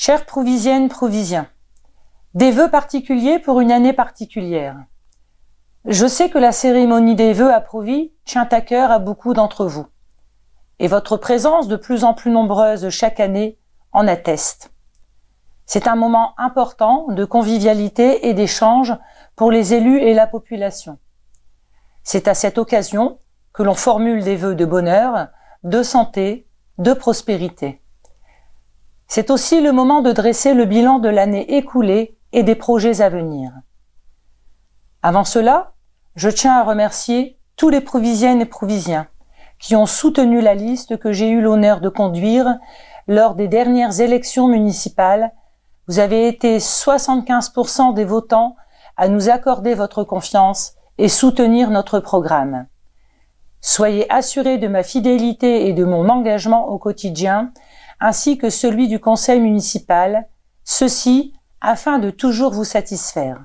Chères provisiennes, provisiens, des vœux particuliers pour une année particulière. Je sais que la cérémonie des vœux à Provis tient à cœur à beaucoup d'entre vous. Et votre présence de plus en plus nombreuse chaque année en atteste. C'est un moment important de convivialité et d'échange pour les élus et la population. C'est à cette occasion que l'on formule des vœux de bonheur, de santé, de prospérité. C'est aussi le moment de dresser le bilan de l'année écoulée et des projets à venir. Avant cela, je tiens à remercier tous les provisiennes et provisiens qui ont soutenu la liste que j'ai eu l'honneur de conduire lors des dernières élections municipales. Vous avez été 75% des votants à nous accorder votre confiance et soutenir notre programme. Soyez assurés de ma fidélité et de mon engagement au quotidien ainsi que celui du conseil municipal, ceci afin de toujours vous satisfaire.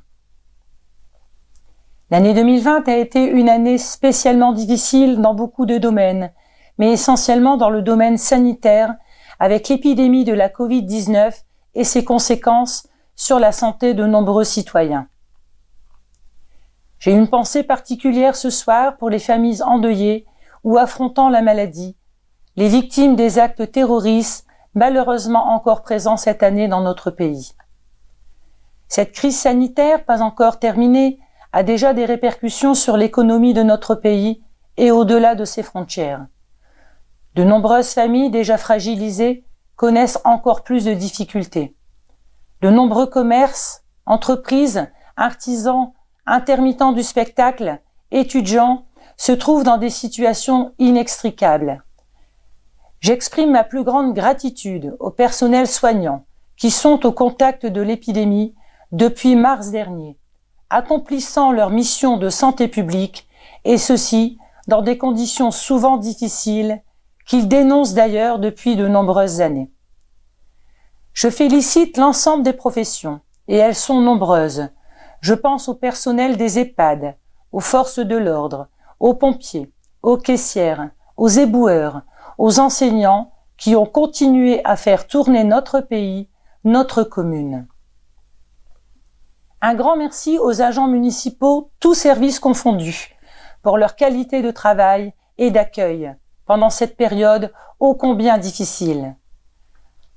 L'année 2020 a été une année spécialement difficile dans beaucoup de domaines, mais essentiellement dans le domaine sanitaire, avec l'épidémie de la Covid-19 et ses conséquences sur la santé de nombreux citoyens. J'ai une pensée particulière ce soir pour les familles endeuillées ou affrontant la maladie, les victimes des actes terroristes malheureusement encore présents cette année dans notre pays. Cette crise sanitaire, pas encore terminée, a déjà des répercussions sur l'économie de notre pays et au-delà de ses frontières. De nombreuses familles déjà fragilisées connaissent encore plus de difficultés. De nombreux commerces, entreprises, artisans, intermittents du spectacle, étudiants se trouvent dans des situations inextricables. J'exprime ma plus grande gratitude aux personnels soignants qui sont au contact de l'épidémie depuis mars dernier, accomplissant leur mission de santé publique, et ceci dans des conditions souvent difficiles qu'ils dénoncent d'ailleurs depuis de nombreuses années. Je félicite l'ensemble des professions, et elles sont nombreuses. Je pense au personnel des EHPAD, aux forces de l'ordre, aux pompiers, aux caissières, aux éboueurs, aux enseignants qui ont continué à faire tourner notre pays, notre commune. Un grand merci aux agents municipaux, tous services confondus, pour leur qualité de travail et d'accueil pendant cette période ô combien difficile.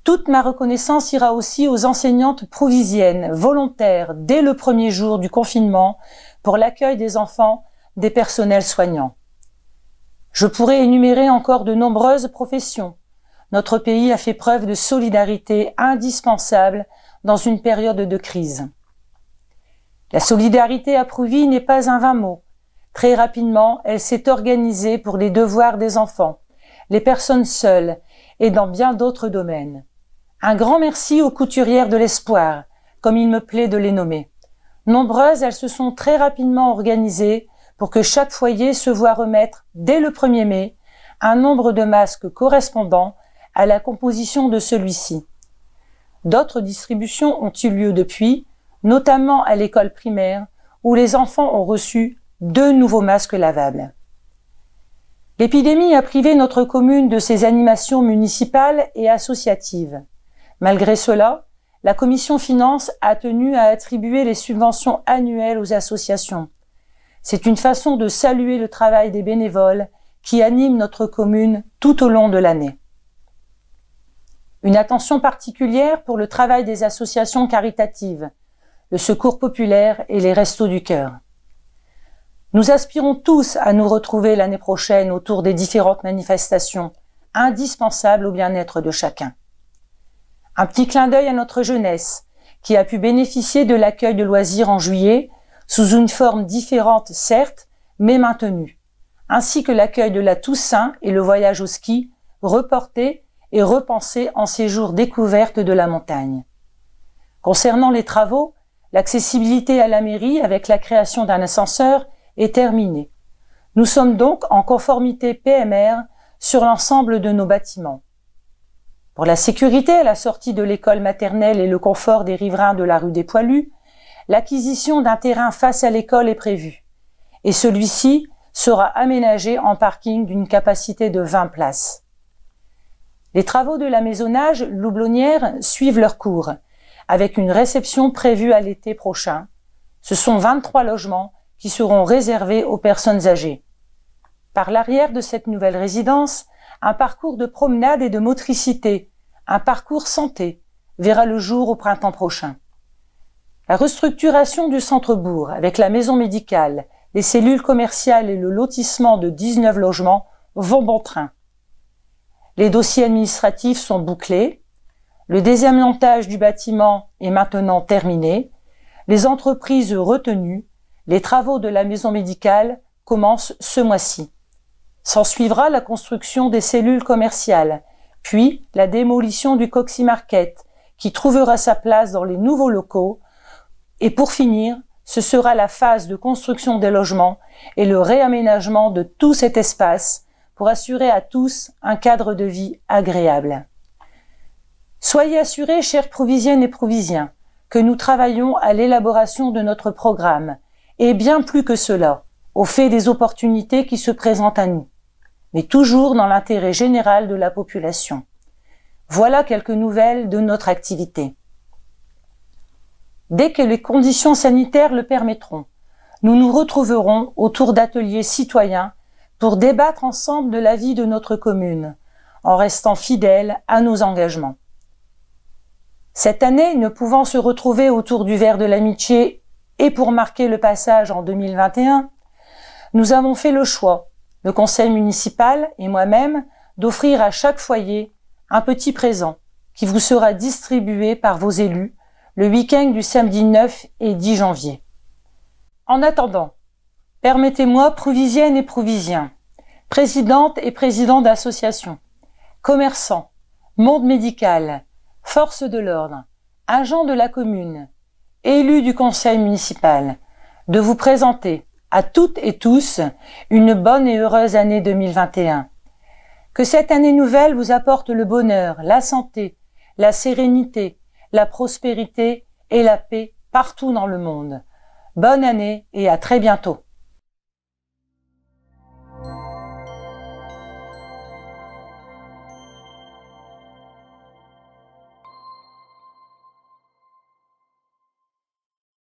Toute ma reconnaissance ira aussi aux enseignantes provisiennes, volontaires, dès le premier jour du confinement, pour l'accueil des enfants des personnels soignants. Je pourrais énumérer encore de nombreuses professions. Notre pays a fait preuve de solidarité indispensable dans une période de crise. La solidarité approuvie n'est pas un vain mot. Très rapidement, elle s'est organisée pour les devoirs des enfants, les personnes seules et dans bien d'autres domaines. Un grand merci aux couturières de l'espoir, comme il me plaît de les nommer. Nombreuses, elles se sont très rapidement organisées pour que chaque foyer se voit remettre dès le 1er mai un nombre de masques correspondant à la composition de celui-ci. D'autres distributions ont eu lieu depuis, notamment à l'école primaire, où les enfants ont reçu deux nouveaux masques lavables. L'épidémie a privé notre commune de ses animations municipales et associatives. Malgré cela, la commission finance a tenu à attribuer les subventions annuelles aux associations. C'est une façon de saluer le travail des bénévoles qui animent notre commune tout au long de l'année. Une attention particulière pour le travail des associations caritatives, le Secours populaire et les Restos du Cœur. Nous aspirons tous à nous retrouver l'année prochaine autour des différentes manifestations, indispensables au bien-être de chacun. Un petit clin d'œil à notre jeunesse, qui a pu bénéficier de l'accueil de loisirs en juillet sous une forme différente certes, mais maintenue, ainsi que l'accueil de la Toussaint et le voyage au ski, reporté et repensé en séjour découverte de la montagne. Concernant les travaux, l'accessibilité à la mairie avec la création d'un ascenseur est terminée. Nous sommes donc en conformité PMR sur l'ensemble de nos bâtiments. Pour la sécurité à la sortie de l'école maternelle et le confort des riverains de la rue des Poilus, l'acquisition d'un terrain face à l'école est prévue et celui-ci sera aménagé en parking d'une capacité de 20 places. Les travaux de la maisonnage Loublonnière suivent leur cours, avec une réception prévue à l'été prochain. Ce sont 23 logements qui seront réservés aux personnes âgées. Par l'arrière de cette nouvelle résidence, un parcours de promenade et de motricité, un parcours santé, verra le jour au printemps prochain. La restructuration du centre-bourg avec la maison médicale, les cellules commerciales et le lotissement de 19 logements vont bon train. Les dossiers administratifs sont bouclés. Le désamontage du bâtiment est maintenant terminé. Les entreprises retenues. Les travaux de la maison médicale commencent ce mois-ci. suivra la construction des cellules commerciales, puis la démolition du Coxy Market, qui trouvera sa place dans les nouveaux locaux et pour finir, ce sera la phase de construction des logements et le réaménagement de tout cet espace pour assurer à tous un cadre de vie agréable. Soyez assurés, chers provisiennes et provisiens, que nous travaillons à l'élaboration de notre programme, et bien plus que cela, au fait des opportunités qui se présentent à nous, mais toujours dans l'intérêt général de la population. Voilà quelques nouvelles de notre activité dès que les conditions sanitaires le permettront. Nous nous retrouverons autour d'ateliers citoyens pour débattre ensemble de la vie de notre commune, en restant fidèles à nos engagements. Cette année, ne pouvant se retrouver autour du verre de l'amitié et pour marquer le passage en 2021, nous avons fait le choix, le conseil municipal et moi-même, d'offrir à chaque foyer un petit présent qui vous sera distribué par vos élus le week-end du samedi 9 et 10 janvier. En attendant, permettez-moi, provisiennes et provisiens, présidente et présidents d'associations, commerçants, monde médical, forces de l'ordre, agents de la commune, élus du conseil municipal, de vous présenter à toutes et tous une bonne et heureuse année 2021. Que cette année nouvelle vous apporte le bonheur, la santé, la sérénité, la prospérité et la paix partout dans le monde. Bonne année et à très bientôt.